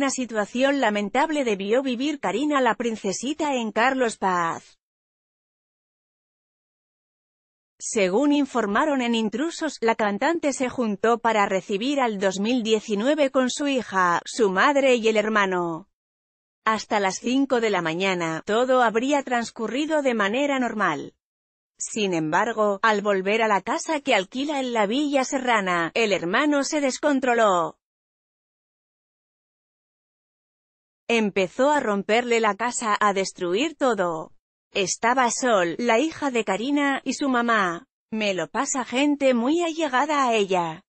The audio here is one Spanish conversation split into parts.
Una situación lamentable debió vivir Karina la princesita en Carlos Paz. Según informaron en Intrusos, la cantante se juntó para recibir al 2019 con su hija, su madre y el hermano. Hasta las 5 de la mañana, todo habría transcurrido de manera normal. Sin embargo, al volver a la casa que alquila en la Villa Serrana, el hermano se descontroló. Empezó a romperle la casa, a destruir todo. Estaba Sol, la hija de Karina, y su mamá. Me lo pasa gente muy allegada a ella.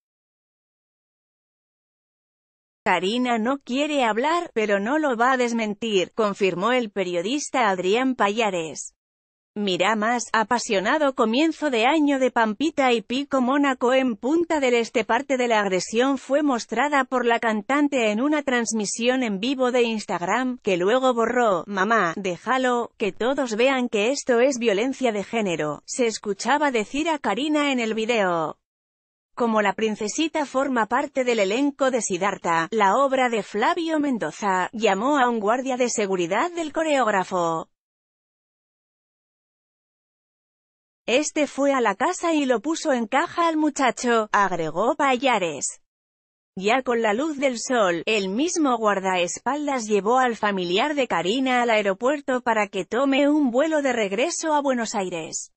Karina no quiere hablar, pero no lo va a desmentir, confirmó el periodista Adrián Payares. Mira más, apasionado comienzo de año de Pampita y Pico Mónaco en Punta del Este parte de la agresión fue mostrada por la cantante en una transmisión en vivo de Instagram, que luego borró, mamá, déjalo, que todos vean que esto es violencia de género, se escuchaba decir a Karina en el video. Como la princesita forma parte del elenco de Sidarta, la obra de Flavio Mendoza, llamó a un guardia de seguridad del coreógrafo. Este fue a la casa y lo puso en caja al muchacho, agregó Payares. Ya con la luz del sol, el mismo guardaespaldas llevó al familiar de Karina al aeropuerto para que tome un vuelo de regreso a Buenos Aires.